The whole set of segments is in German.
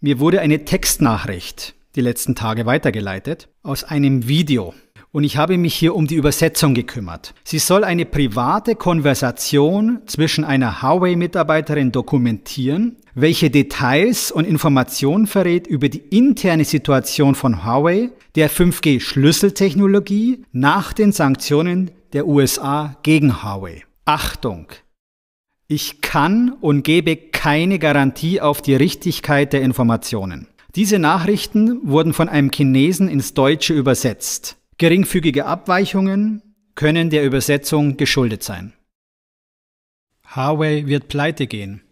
Mir wurde eine Textnachricht die letzten Tage weitergeleitet aus einem Video. Und ich habe mich hier um die Übersetzung gekümmert. Sie soll eine private Konversation zwischen einer Huawei-Mitarbeiterin dokumentieren, welche Details und Informationen verrät über die interne Situation von Huawei, der 5G-Schlüsseltechnologie nach den Sanktionen der USA gegen Huawei. Achtung! Ich kann und gebe keine Garantie auf die Richtigkeit der Informationen. Diese Nachrichten wurden von einem Chinesen ins Deutsche übersetzt. Geringfügige Abweichungen können der Übersetzung geschuldet sein. Huawei wird pleite gehen.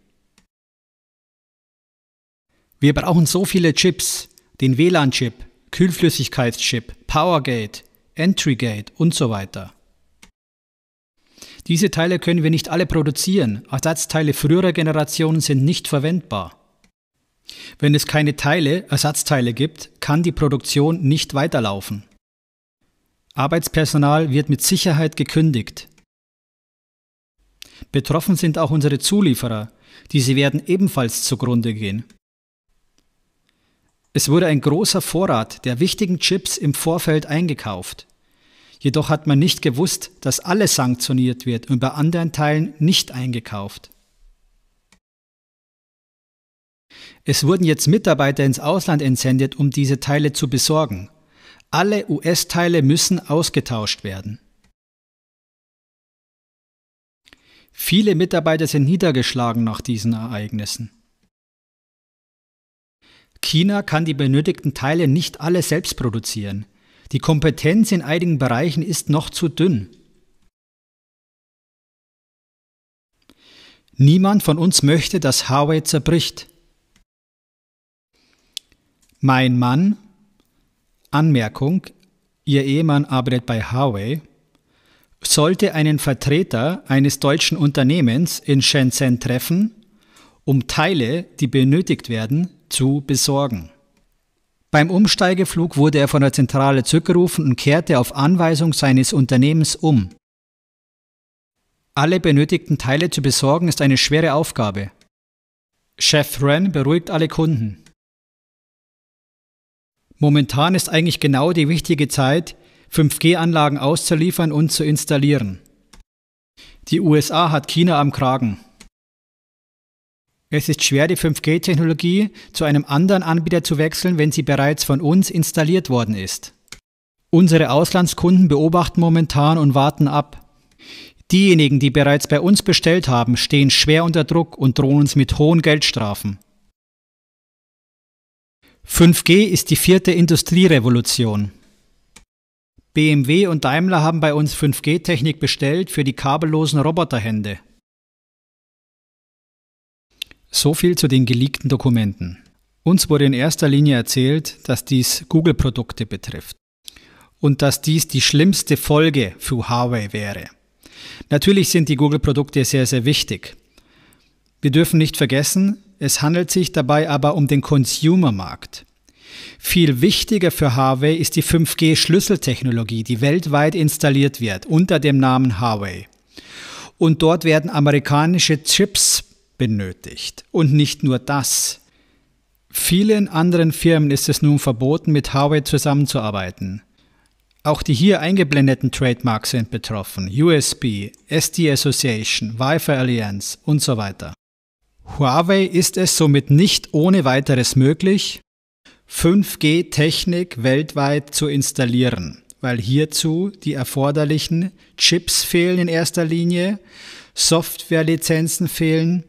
Wir brauchen so viele Chips, den WLAN-Chip, Kühlflüssigkeitschip, Powergate, Entrygate und so weiter. Diese Teile können wir nicht alle produzieren. Ersatzteile früherer Generationen sind nicht verwendbar. Wenn es keine Teile, Ersatzteile gibt, kann die Produktion nicht weiterlaufen. Arbeitspersonal wird mit Sicherheit gekündigt. Betroffen sind auch unsere Zulieferer. Diese werden ebenfalls zugrunde gehen. Es wurde ein großer Vorrat der wichtigen Chips im Vorfeld eingekauft. Jedoch hat man nicht gewusst, dass alles sanktioniert wird und bei anderen Teilen nicht eingekauft. Es wurden jetzt Mitarbeiter ins Ausland entsendet, um diese Teile zu besorgen. Alle US-Teile müssen ausgetauscht werden. Viele Mitarbeiter sind niedergeschlagen nach diesen Ereignissen. China kann die benötigten Teile nicht alle selbst produzieren. Die Kompetenz in einigen Bereichen ist noch zu dünn. Niemand von uns möchte, dass Huawei zerbricht. Mein Mann, Anmerkung, ihr Ehemann arbeitet bei Huawei, sollte einen Vertreter eines deutschen Unternehmens in Shenzhen treffen, um Teile, die benötigt werden, zu besorgen. Beim Umsteigeflug wurde er von der Zentrale zurückgerufen und kehrte auf Anweisung seines Unternehmens um. Alle benötigten Teile zu besorgen ist eine schwere Aufgabe. Chef Ren beruhigt alle Kunden. Momentan ist eigentlich genau die wichtige Zeit, 5G-Anlagen auszuliefern und zu installieren. Die USA hat China am Kragen. Es ist schwer, die 5G-Technologie zu einem anderen Anbieter zu wechseln, wenn sie bereits von uns installiert worden ist. Unsere Auslandskunden beobachten momentan und warten ab. Diejenigen, die bereits bei uns bestellt haben, stehen schwer unter Druck und drohen uns mit hohen Geldstrafen. 5G ist die vierte Industrierevolution. BMW und Daimler haben bei uns 5G-Technik bestellt für die kabellosen Roboterhände. So viel zu den geleakten Dokumenten. Uns wurde in erster Linie erzählt, dass dies Google-Produkte betrifft und dass dies die schlimmste Folge für Huawei wäre. Natürlich sind die Google-Produkte sehr, sehr wichtig. Wir dürfen nicht vergessen, es handelt sich dabei aber um den Consumer-Markt. Viel wichtiger für Huawei ist die 5G-Schlüsseltechnologie, die weltweit installiert wird unter dem Namen Huawei. Und dort werden amerikanische Chips benötigt. Und nicht nur das. Vielen anderen Firmen ist es nun verboten, mit Huawei zusammenzuarbeiten. Auch die hier eingeblendeten Trademarks sind betroffen. USB, SD Association, Wi-Fi Alliance und so weiter. Huawei ist es somit nicht ohne weiteres möglich, 5G-Technik weltweit zu installieren, weil hierzu die erforderlichen Chips fehlen in erster Linie, Softwarelizenzen fehlen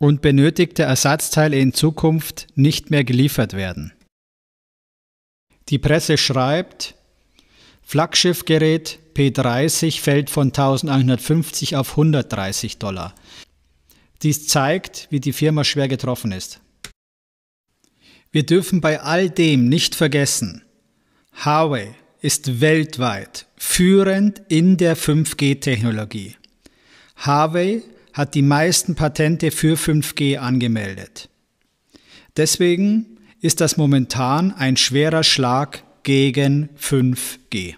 und benötigte Ersatzteile in Zukunft nicht mehr geliefert werden. Die Presse schreibt, Flaggschiffgerät P30 fällt von 1150 auf 130 Dollar. Dies zeigt, wie die Firma schwer getroffen ist. Wir dürfen bei all dem nicht vergessen, Huawei ist weltweit führend in der 5G-Technologie. Huawei hat die meisten Patente für 5G angemeldet. Deswegen ist das momentan ein schwerer Schlag gegen 5G.